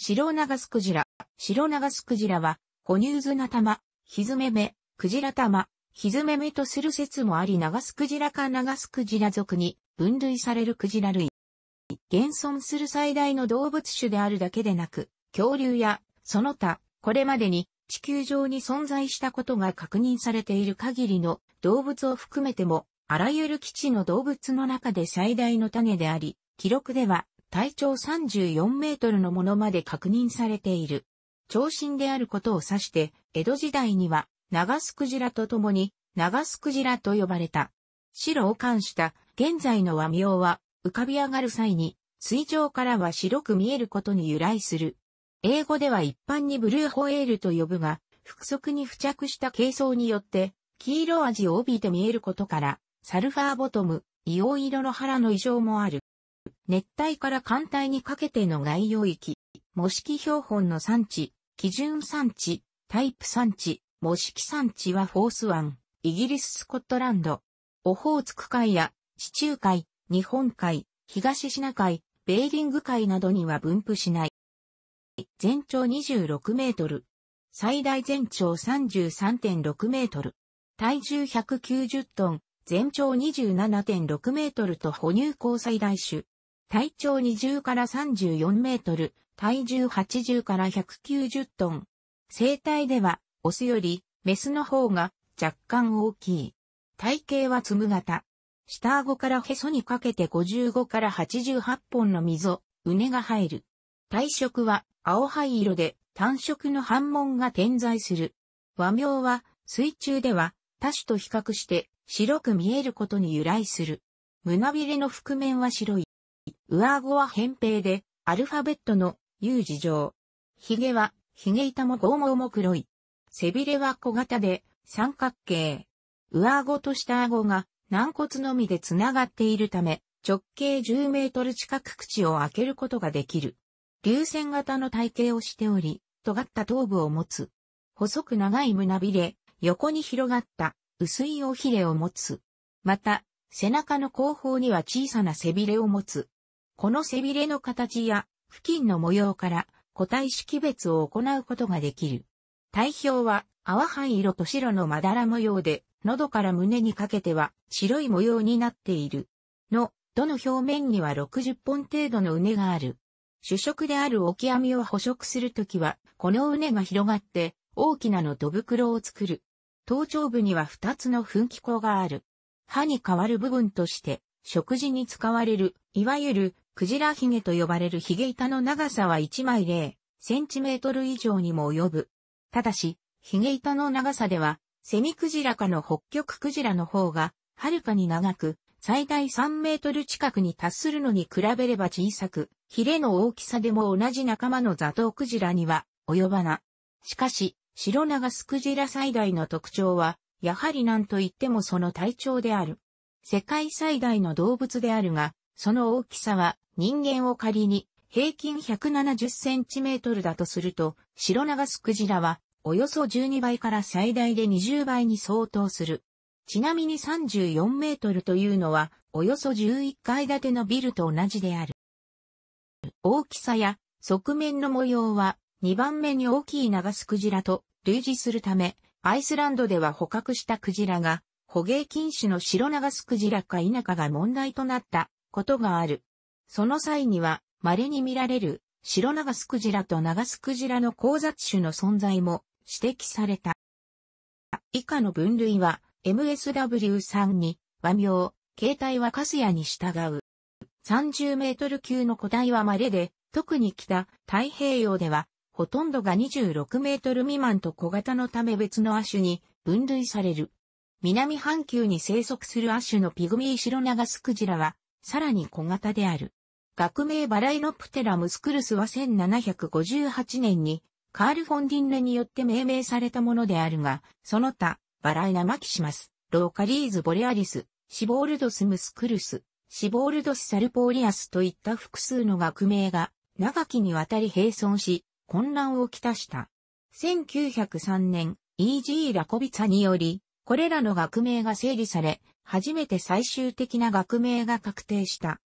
白長スクジラ。白長スクジラは、哺乳綱玉、ひずめめ、クジラ玉、ひずめめとする説もあり長スクジラか長スクジラ族に分類されるクジラ類。現存する最大の動物種であるだけでなく、恐竜やその他、これまでに地球上に存在したことが確認されている限りの動物を含めても、あらゆる基地の動物の中で最大の種であり、記録では体長34メートルのものまで確認されている。長身であることを指して、江戸時代には、長スクジラと共に、長スクジラと呼ばれた。白を冠した現在の和名は、浮かび上がる際に、水上からは白く見えることに由来する。英語では一般にブルーホエールと呼ぶが、複足に付着した軽装によって、黄色味を帯びて見えることから、サルファーボトム、硫黄色の腹の異常もある。熱帯から寒帯にかけての外洋域、模式標本の産地、基準産地、タイプ産地、模式産地はフォース湾、イギリススコットランド、オホーツク海や地中海、日本海、東シナ海、ベーリング海などには分布しない。全長26メートル。最大全長33.6メートル。体重190トン、全長27.6メートルと哺乳口最大種。体長20から34メートル、体重80から190トン。生体では、オスより、メスの方が若干大きい。体型は粒型。下顎からへそにかけて55から88本の溝、ねが入る。体色は青灰色で単色の反紋が点在する。和名は水中では他種と比較して白く見えることに由来する。胸びれの覆面は白い。上顎は扁平で、アルファベットの U 字状。髭は、髭板も剛毛も黒い。背びれは小型で、三角形。上顎と下顎が軟骨のみで繋がっているため、直径10メートル近く口を開けることができる。流線型の体型をしており、尖った頭部を持つ。細く長い胸びれ、横に広がった薄い尾ひれを持つ。また、背中の後方には小さな背びれを持つ。この背びれの形や付近の模様から個体識別を行うことができる。体表は淡灰色と白のまだら模様で、喉から胸にかけては白い模様になっている。の、どの表面には60本程度の畝がある。主食であるオキアミを捕食するときは、この畝が広がって大きなの土袋を作る。頭頂部には2つの噴気口がある。歯に変わる部分として、食事に使われる、いわゆるクジラヒゲと呼ばれるヒゲ板の長さは1枚0センチメートル以上にも及ぶ。ただし、ヒゲ板の長さでは、セミクジラかの北極クジラの方が、はるかに長く、最大3メートル近くに達するのに比べれば小さく、ヒレの大きさでも同じ仲間のザトウクジラには及ばな。しかし、シロナガスクジラ最大の特徴は、やはり何と言ってもその体長である。世界最大の動物であるが、その大きさは人間を仮に平均 170cm だとすると、白長スクジラはおよそ12倍から最大で20倍に相当する。ちなみに34メートルというのは、およそ11階建てのビルと同じである。大きさや側面の模様は2番目に大きい長スクジラと類似するため、アイスランドでは捕獲したクジラが捕鯨禁止の白長スクジラか否かが問題となったことがある。その際には、稀に見られる、白長スクジラと長スクジラの交雑種の存在も指摘された。以下の分類は、MSW3 に、和名、形態はカスヤに従う。30メートル級の個体は稀で、特に北太平洋では、ほとんどが26メートル未満と小型のため別の亜種に分類される。南半球に生息する亜種のピグミーシロナガスクジラは、さらに小型である。学名バライノプテラムスクルスは1758年にカール・フォンディンレによって命名されたものであるが、その他、バライナ・マキシマス、ローカリーズ・ボレアリス、シボールドス・ムスクルス、シボールドス・サルポーリアスといった複数の学名が長きにわたり並存し、混乱をきたした。1903年、E.G. ラコビツァにより、これらの学名が整理され、初めて最終的な学名が確定した。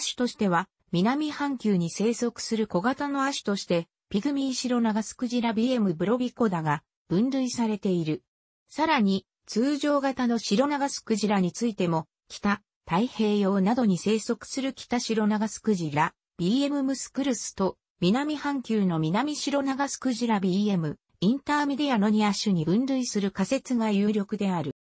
シュとしては、南半球に生息する小型の亜種として、ピグミーシロナガスクジラ BM ブロビコだが、分類されている。さらに、通常型のシロナガスクジラについても、北、太平洋などに生息する北シロナガスクジラ BM ムスクルスと、南半球の南シロナガスクジラ BM インターメディアのニア種に分類する仮説が有力である。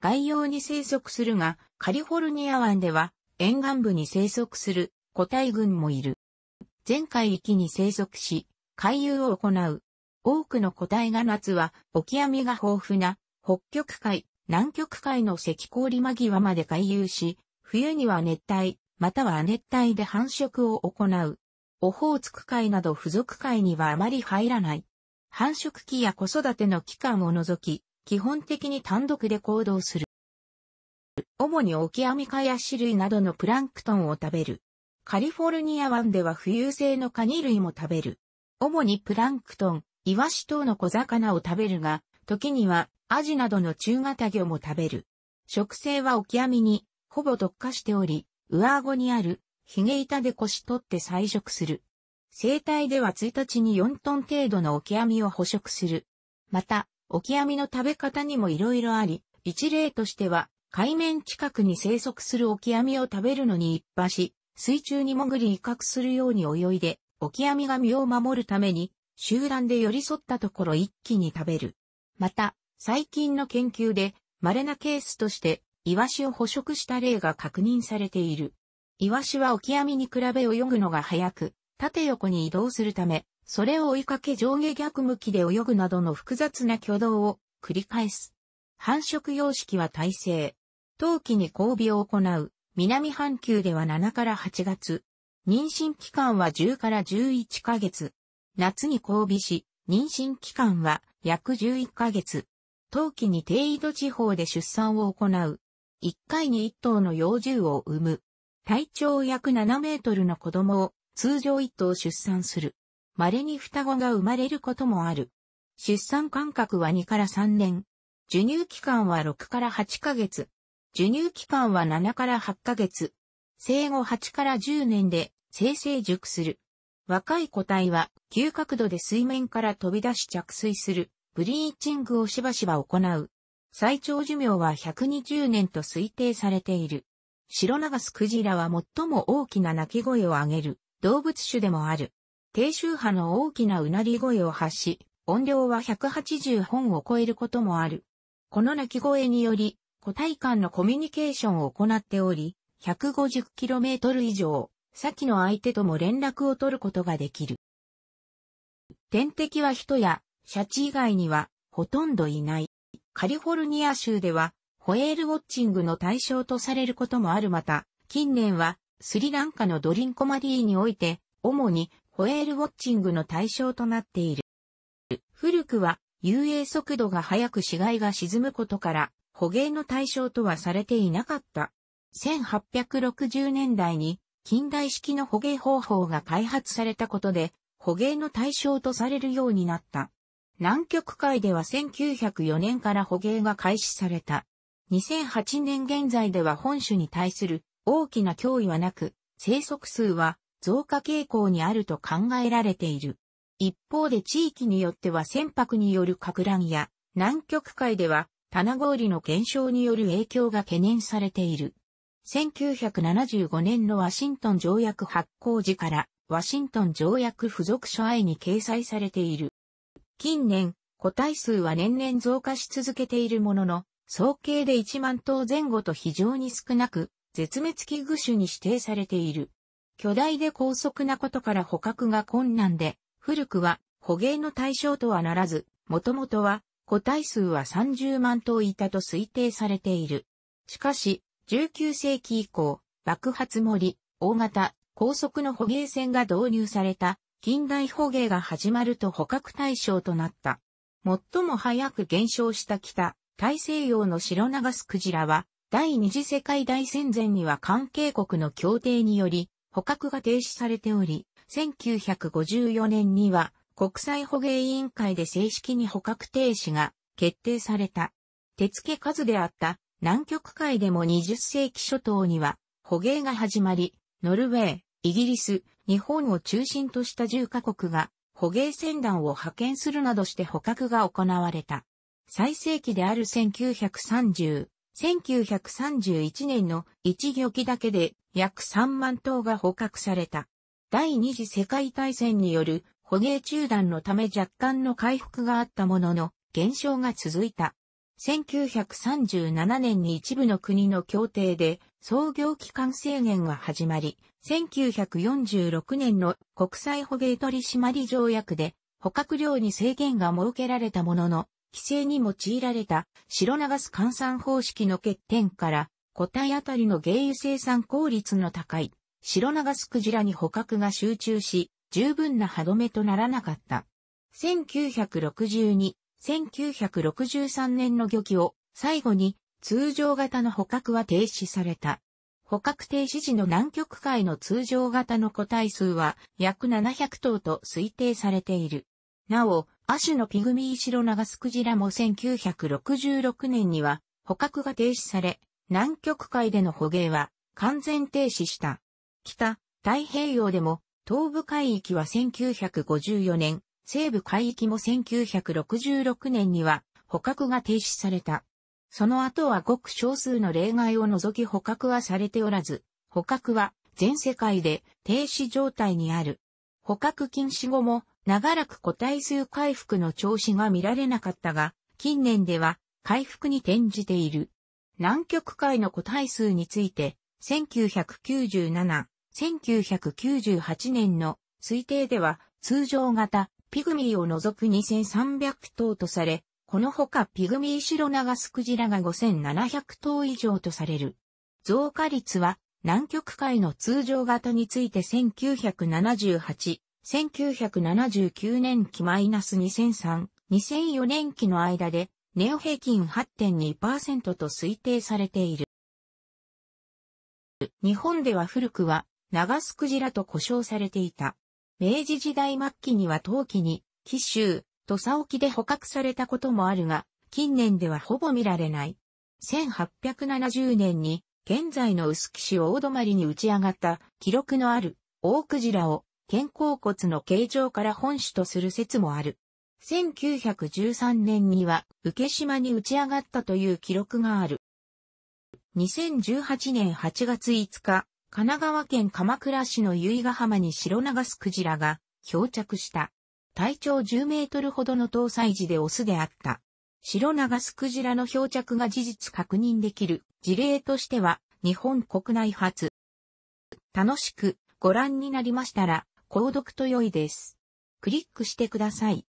概要に生息するが、カリフォルニア湾では、沿岸部に生息する個体群もいる。全海域に生息し、回遊を行う。多くの個体が夏は、オキアミが豊富な、北極海、南極海の赤氷間際まで回遊し、冬には熱帯、または亜熱帯で繁殖を行う。オホーツク海など付属海にはあまり入らない。繁殖期や子育ての期間を除き、基本的に単独で行動する。主にオキアミ科や種類などのプランクトンを食べる。カリフォルニア湾では浮遊性のカニ類も食べる。主にプランクトン、イワシ等の小魚を食べるが、時にはアジなどの中型魚も食べる。食性はオキアミにほぼ特化しており、上顎にあるヒゲ板で腰取って採食する。生態では1日に4トン程度のオキアミを捕食する。また、オキアミの食べ方にも色々あり、一例としては、海面近くに生息するオキアミを食べるのに一発し、水中に潜り威嚇するように泳いで、オキアミが身を守るために、集団で寄り添ったところ一気に食べる。また、最近の研究で、稀なケースとして、イワシを捕食した例が確認されている。イワシはオキアミに比べ泳ぐのが早く、縦横に移動するため、それを追いかけ上下逆向きで泳ぐなどの複雑な挙動を繰り返す。繁殖様式は耐性。陶器に交尾を行う。南半球では7から8月。妊娠期間は10から11ヶ月。夏に交尾し、妊娠期間は約11ヶ月。冬季に低緯度地方で出産を行う。1回に1頭の幼獣を産む。体長約7メートルの子供を通常1頭出産する。稀に双子が生まれることもある。出産間隔は2から3年。授乳期間は6から8ヶ月。授乳期間は7から8ヶ月。生後8から10年で生成熟する。若い個体は急角度で水面から飛び出し着水する。ブリーチングをしばしば行う。最長寿命は120年と推定されている。シロナガスクジラは最も大きな鳴き声を上げる動物種でもある。低周波の大きなうなり声を発し、音量は180本を超えることもある。この鳴き声により、個体間のコミュニケーションを行っており、150km 以上、先の相手とも連絡を取ることができる。天敵は人や、シャチ以外には、ほとんどいない。カリフォルニア州では、ホエールウォッチングの対象とされることもあるまた、近年は、スリランカのドリンコマディーにおいて、主にホエールウォッチングの対象となっている。古くは、遊泳速度が速く死骸が沈むことから、捕鯨の対象とはされていなかった。1860年代に近代式の捕鯨方法が開発されたことで、捕鯨の対象とされるようになった。南極海では1904年から捕鯨が開始された。2008年現在では本種に対する大きな脅威はなく、生息数は増加傾向にあると考えられている。一方で地域によっては船舶による拡乱や、南極海では棚氷の減少による影響が懸念されている。1975年のワシントン条約発行時から、ワシントン条約付属書愛に掲載されている。近年、個体数は年々増加し続けているものの、総計で1万頭前後と非常に少なく、絶滅危惧種に指定されている。巨大で高速なことから捕獲が困難で、古くは捕鯨の対象とはならず、もともとは個体数は30万頭いたと推定されている。しかし、19世紀以降、爆発盛り、大型、高速の捕鯨船が導入された、近代捕鯨が始まると捕獲対象となった。最も早く減少した北、大西洋の白流スクジラは、第二次世界大戦前には関係国の協定により、捕獲が停止されており、1954年には国際捕鯨委員会で正式に捕獲停止が決定された。手付け数であった南極海でも20世紀初頭には捕鯨が始まり、ノルウェー、イギリス、日本を中心とした10カ国が捕鯨船団を派遣するなどして捕獲が行われた。最盛期である1930、1931年の一漁期だけで約3万頭が捕獲された。第二次世界大戦による捕鯨中断のため若干の回復があったものの、減少が続いた。1937年に一部の国の協定で創業期間制限が始まり、1946年の国際捕鯨取締条約で捕獲量に制限が設けられたものの、規制に用いられた白流す換算方式の欠点から、個体あたりの原油生産効率の高い白流すクジラに捕獲が集中し、十分な歯止めとならなかった。1962、1963年の漁期を最後に通常型の捕獲は停止された。捕獲停止時の南極海の通常型の個体数は約700頭と推定されている。なお、亜種のピグミーシロナガスクジラも1966年には捕獲が停止され、南極海での捕鯨は完全停止した。北、太平洋でも東部海域は1954年、西部海域も1966年には捕獲が停止された。その後はごく少数の例外を除き捕獲はされておらず、捕獲は全世界で停止状態にある。捕獲禁止後も長らく個体数回復の調子が見られなかったが、近年では回復に転じている。南極海の個体数について、1997、1998年の推定では通常型ピグミーを除く2300頭とされ、このほかピグミーシロナガスクジラが5700頭以上とされる。増加率は南極海の通常型について1978、1979年期マイナス2003、2004年期の間でネオ平均8.2%と推定されている。日本では古くは長スクジラと呼称されていた。明治時代末期には陶器に、紀州、土佐沖で捕獲されたこともあるが、近年ではほぼ見られない。1870年に、現在の薄木市大泊に打ち上がった記録のある大クジラを肩甲骨の形状から本種とする説もある。1913年には受島に打ち上がったという記録がある。2018年8月5日、神奈川県鎌倉市の由比ヶ浜に白長スクジラが漂着した。体長10メートルほどの搭載時でオスであった。白長スクジラの漂着が事実確認できる事例としては日本国内初。楽しくご覧になりましたら、購読と良いです。クリックしてください。